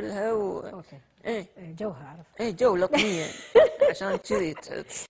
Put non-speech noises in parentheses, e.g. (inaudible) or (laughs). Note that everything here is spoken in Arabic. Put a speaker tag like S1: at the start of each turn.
S1: بالها و... اوكي ايه جوها عرفت ايه جو إيه، لقمية (laughs) عشان كذي